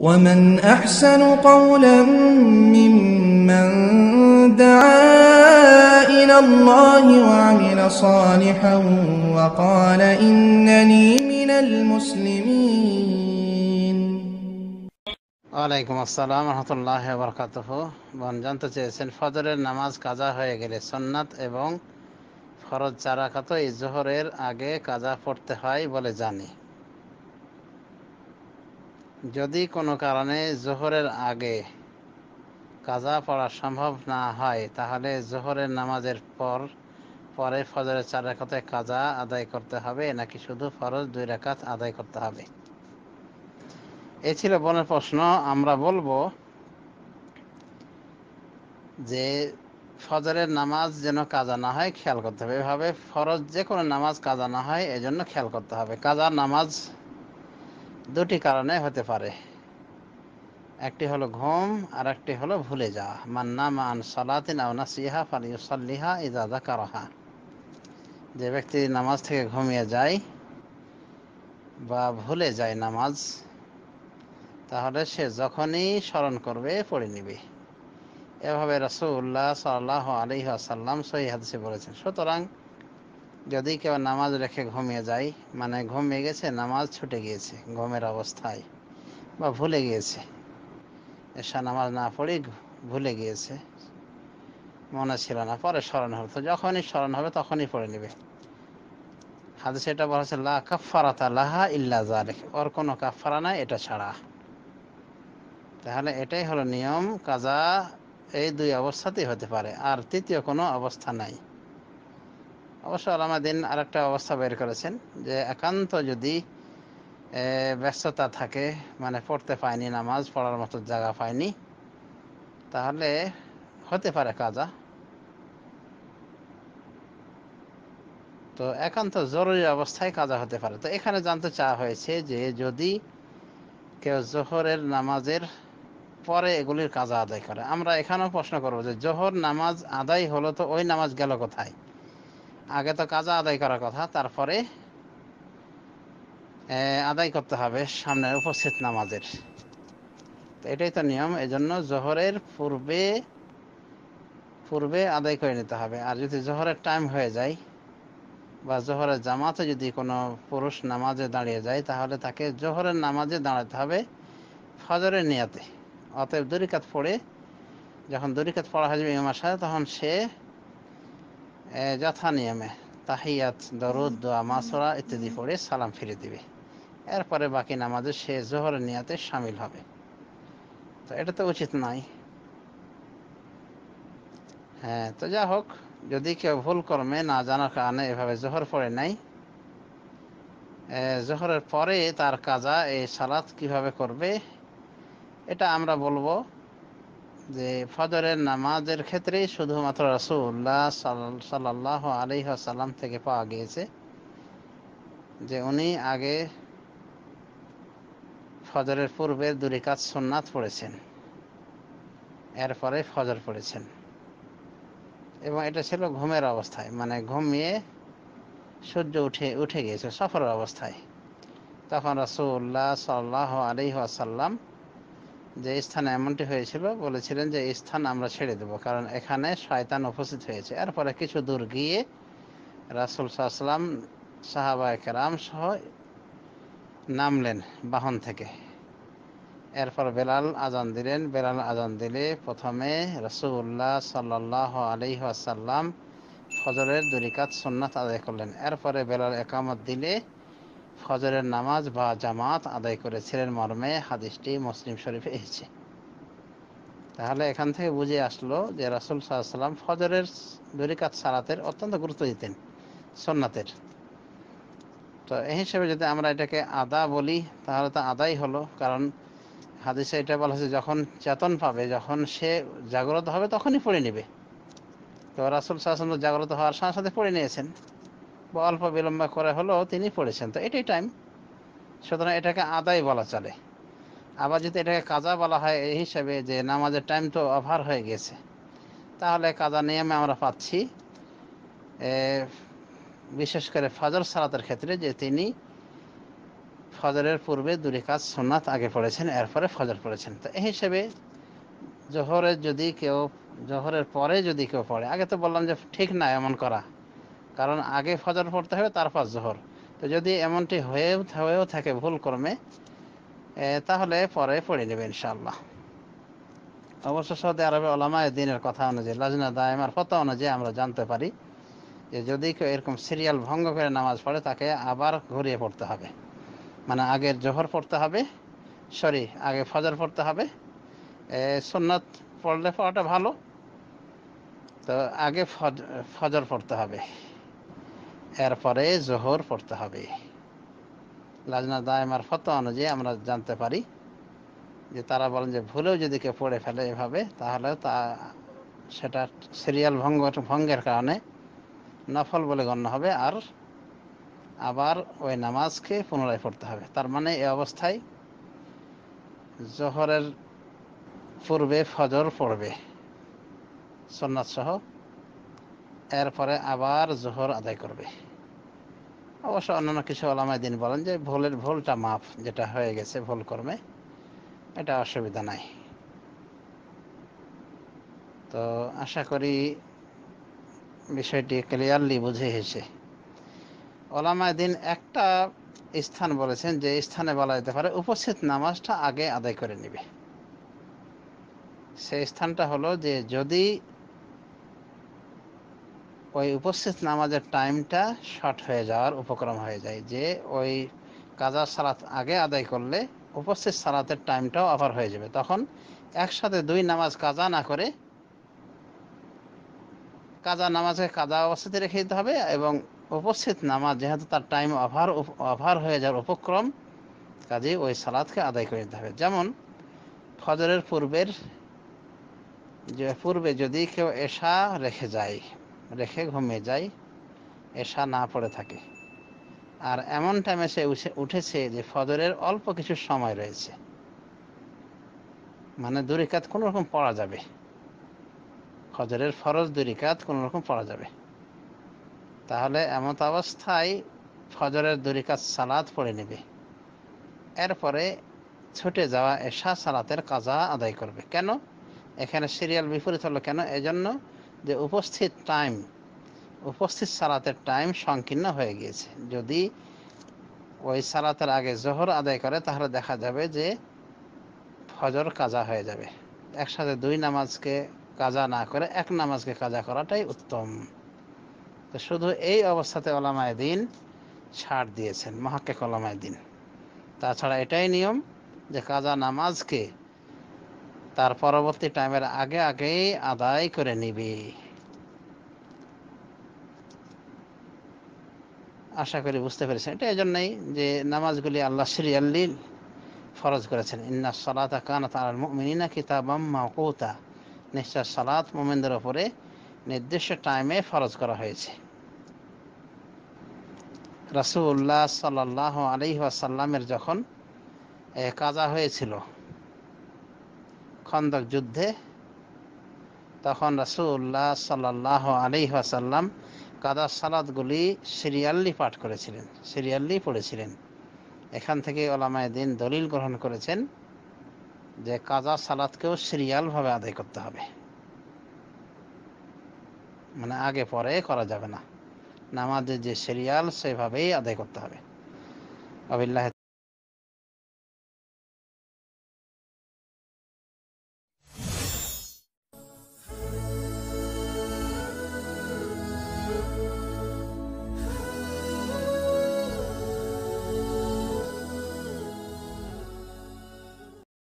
ومن أحسن قولا ممن دعا إلى الله وعمل صالحا وقال إنني من المسلمين ওয়ালাইকুম আসসালাম রহমতুল্লাহ বরকাতহ বোন জানতে চেয়েছেন ফজরের নামাজ কাজা হয়ে গেলে সন্ন্যাত এবং ফরজ চারাকাত এই জোহরের আগে কাজা পড়তে হয় বলে জানি যদি কোনো কারণে জোহরের আগে কাজা পড়া সম্ভব না হয় তাহলে জোহরের নামাজের পর পরে ফজরের চার রেখাতে কাজা আদায় করতে হবে নাকি শুধু ফরজ দুই রেখাত আদায় করতে হবে এ ছিল বনের প্রশ্ন আমরা বলবো যে ফজরের নামাজ যেন কাজা না হয় খেয়াল করতে হবে এভাবে ফরজ যে কোনো নামাজ কাজা না হয় এজন্য খেয়াল করতে হবে কাজা নামাজ দুটি কারণে হতে পারে একটি হলো ঘুম আর একটি হলো ভুলে যাওয়া মান্না মান সালাতিন আউনাসিহা ইউসাল্লিহা ইজাদা কারহা যে ব্যক্তি নামাজ থেকে ঘুমিয়ে যায় বা ভুলে যায় নামাজ তাহলে সে যখনই স্মরণ করবে পড়ে নিবে এভাবে রসুল্লাহ সাল্লাহ আলহি আসাল্লাম সহি হাদিসে বলেছেন সুতরাং যদি কেউ নামাজ রেখে ঘুমিয়ে যায় মানে ঘুমিয়ে গেছে নামাজ ছুটে গিয়েছে ঘুমের অবস্থায় বা ভুলে গিয়েছে এসা নামাজ না পড়ে ভুলে গিয়েছে মনে ছিল না পরে স্মরণ হবে তো যখনই স্মরণ হবে তখনই পড়ে নেবে হাতে এটা বলা হচ্ছে লা কাফারাতা লাহা ইল্লা জালেক ওর কোনো কাফারা নাই এটা ছাড়া তাহলে এটাই হলো নিয়ম কাজা এই দুই অবস্থাতেই হতে পারে আর তৃতীয় কোনো অবস্থা নাই অবশ্য দিন আর একটা অবস্থা বের করেছেন যে একান্ত যদি ব্যস্ততা থাকে মানে পড়তে পায়নি নামাজ পড়ার মতো জায়গা পায়নি তাহলে হতে পারে কাজা তো একান্ত জরুরি অবস্থায় কাজা হতে পারে তো এখানে জানতে চাওয়া হয়েছে যে যদি কেউ জোহরের নামাজের পরে এগুলির কাজা আদায় করে আমরা এখানেও প্রশ্ন করবো যে জোহর নামাজ আদায় হলো তো ওই নামাজ গেল কোথায় আগে তো কাজা আদায় করার কথা তারপরে আদায় করতে হবে সামনে উপস্থিত নামাজের এটাই তো নিয়ম এজন্য জোহরের পূর্বে পূর্বে আদায় করে নিতে হবে আর যদি জোহরের টাইম হয়ে যায় বা জোহরের জামাতে যদি কোনো পুরুষ নামাজে দাঁড়িয়ে যায় তাহলে তাকে জোহরের নামাজে দাঁড়াতে হবে ফজরের নিয়াতে অতএব দরিকাত পড়ে যখন দরিকাত পড়া হয় ইমাম মাসে তখন সে যথা নিয়মে তাহিয়াত দরুদ দোয়া মাসরা ইত্যাদি পড়ে সালাম ফিরে দিবে এরপরে বাকি নামাজে সে জোহর নিয়াতে সামিল হবে তো এটা তো উচিত নাই হ্যাঁ তো যা হোক যদি কেউ ভুল কর্মে না জানার কারণে এভাবে জোহর পড়ে নাই জোহরের পরে তার কাজা এই সালাত কিভাবে করবে এটা আমরা বলবো যে ফজরের নামাজের ক্ষেত্রেই শুধুমাত্র রাসুল্লাহ সাল্লাহ আলহাসাল্লাম থেকে পাওয়া গিয়েছে যে উনি আগে ফজরের পূর্বে দুরিকাত সোননাথ পড়েছেন এরপরে ফজর পড়েছেন এবং এটা ছিল ঘুমের অবস্থায় মানে ঘুমিয়ে সূর্য উঠে উঠে গিয়েছে সফরের অবস্থায় তখন রাসুল্লাহ সাল্লাহ আলহাসাল্লাম যে স্থানে এমনটি হয়েছিল বলেছিলেন যে স্থান আমরা ছেড়ে দেব কারণ এখানে শয়তান উপস্থিত হয়েছে এরপরে কিছু দূর গিয়ে রাসুল সাহসালাম সাহাবা একরাম সহ নামলেন বাহন থেকে এরপর বেলাল আজান দিলেন বেলাল আজান দিলে প্রথমে রসুল্লাহ সাল্লাহ আলি আসাল্লাম ফজরের দুরিকাত সন্ন্যাত আদায় করলেন এরপরে বেলাল একামত দিলে ফজরের নামাজ বা জামাত আদায় করেছিলেন মর্মে হাদিসটি মুসলিম শরীফে এসেছে তাহলে এখান থেকে বুঝে আসলো যে রাসুল সাল্লাম ফজরের দরিকাত সালাতের অত্যন্ত গুরুত্ব দিতেন সন্ন্যাতের তো এই হিসেবে যদি আমরা এটাকে আদা বলি তাহলে তো আদাই হলো কারণ হাদিসে এটা বলা হয়েছে যখন চেতন পাবে যখন সে জাগ্রত হবে তখনই পড়ে নেবে তো রাসুল সাল্লাম জাগ্রত হওয়ার সাথে সাথে পড়ে নিয়েছেন বা অল্প বিলম্ব করা হলেও তিনি পড়েছেন তো এটাই টাইম সুতরাং এটাকে আদায় বলা চলে আবার যদি এটাকে কাজা বলা হয় এই হিসাবে যে নামাজের টাইম তো অভার হয়ে গেছে তাহলে কাজা নিয়মে আমরা পাচ্ছি বিশেষ করে ফজর সালাতের ক্ষেত্রে যে তিনি ফজরের পূর্বে দূরে কাজ সোনাত আগে পড়েছেন এরপরে ফজর পড়েছেন তো এই হিসেবে জোহরের যদি কেউ জোহরের পরে যদি কেউ পড়ে আগে তো বললাম যে ঠিক না এমন করা কারণ আগে ফজর পড়তে হবে তারপর জোহর তো যদি এমনটি হয়েও হয়েও থাকে ভুল কর্মে তাহলে পরে পড়ে নেবে ইনশাল্লাহ অবশ্য সৌদি আরবে ওলামা দিনের কথা অনুযায়ী লাজনা দায়মার ফতা অনুযায়ী আমরা জানতে পারি যে যদি কেউ এরকম সিরিয়াল ভঙ্গ করে নামাজ পড়ে তাকে আবার ঘুরিয়ে পড়তে হবে মানে আগের জোহর পড়তে হবে সরি আগে ফজর পড়তে হবে সুন্নত পড়লে পড়াটা ভালো তো আগে ফজর পড়তে হবে এরপরে জোহর পড়তে হবে লাজনা দায়মার ফত অনুযায়ী আমরা জানতে পারি যে তারা বলেন যে ভুলেও যদি কেউ পড়ে ফেলে এভাবে তাহলে তা সেটা সিরিয়াল ভঙ্গ ভঙ্গের কারণে নফল বলে গণ্য হবে আর আবার ওই নামাজকে পুনরায় পড়তে হবে তার মানে এই অবস্থায় জোহরের পূর্বে ফজর পড়বে সন্ন্যাসসহ এরপরে আবার জোহর আদায় করবে অবশ্য অন্যান্য কিছু আলামায় দিন বলেন যে ভুলের ভুলটা মাফ যেটা হয়ে গেছে ভুল কর্মে এটা অসুবিধা নাই তো আশা করি বিষয়টি ক্লিয়ারলি বুঝে এসেছে ওলামায় দিন একটা স্থান বলেছেন যে স্থানে বলা যেতে পারে উপস্থিত নামাজটা আগে আদায় করে নেবে সেই স্থানটা হলো যে যদি ওই উপস্থিত নামাজের টাইমটা শর্ট হয়ে যাওয়ার উপক্রম হয়ে যায় যে ওই কাজা সালাত আগে আদায় করলে উপস্থিত সালাতের টাইমটাও অফার হয়ে যাবে তখন একসাথে দুই নামাজ কাজা না করে কাজা নামাজকে কাজা অবস্থাতে রেখে দিতে হবে এবং উপস্থিত নামাজ যেহেতু তার টাইম অভার অভার হয়ে যাওয়ার উপক্রম কাজে ওই সালাদকে আদায় করে নিতে হবে যেমন ফজরের পূর্বের যে পূর্বে যদি কেউ এশা রেখে যায় রেখে ঘুমিয়ে যায় এসা না পড়ে থাকে আর এমন টাইমে সে উঠেছে যে ফজরের অল্প কিছু সময় রয়েছে মানে দুরিকাত কোনো রকম পড়া যাবে ফজরের ফরজ দুরিকাত কোনো রকম পড়া যাবে তাহলে এমন অবস্থায় ফজরের দুরিকাত সালাদ পড়ে নেবে এরপরে ছুটে যাওয়া এশা সালাতের কাজা আদায় করবে কেন এখানে সিরিয়াল বিপরীত হলো কেন এজন্য যে উপস্থিত টাইম উপস্থিত সালাতের টাইম সংকীর্ণ হয়ে গিয়েছে যদি ওই সালাতের আগে জোহর আদায় করে তাহলে দেখা যাবে যে ফজর কাজা হয়ে যাবে একসাথে দুই নামাজকে কাজা না করে এক নামাজকে কাজা করাটাই উত্তম তো শুধু এই অবস্থাতে ওলামায় দিন ছাড় দিয়েছেন মহাক্কে ওলামায় দিন তাছাড়া এটাই নিয়ম যে কাজা নামাজকে তার পরবর্তী টাইমের আগে আগে আদায় করে নিবে আশা করি বুঝতে পেরেছেন এটা এই জন্যই যে নামাজগুলি আল্লাহ সিরিয়াল্লি ফরজ করেছেন ইন্না সালাত কানাত আল মুমিনিনা কিতাবাম মাকুতা নিশ্চয় সালাত মোমেনদের ওপরে নির্দিষ্ট টাইমে ফরজ করা হয়েছে রাসুল্লাহ সাল্লাহ আলি ওয়াসাল্লামের যখন কাজা হয়েছিল খন্দক যুদ্ধে তখন রাসুল্লাহ সাল্লাহ আলি আসাল্লাম কাদা সালাদগুলি সিরিয়াল্লি পাঠ করেছিলেন সিরিয়াল্লি পড়েছিলেন এখান থেকে ওলামায় দিন দলিল গ্রহণ করেছেন যে কাজা সালাদকেও সিরিয়ালভাবে আদায় করতে হবে মানে আগে পরে করা যাবে না নামাজের যে সিরিয়াল সেভাবেই আদায় করতে হবে আবিল্লাহ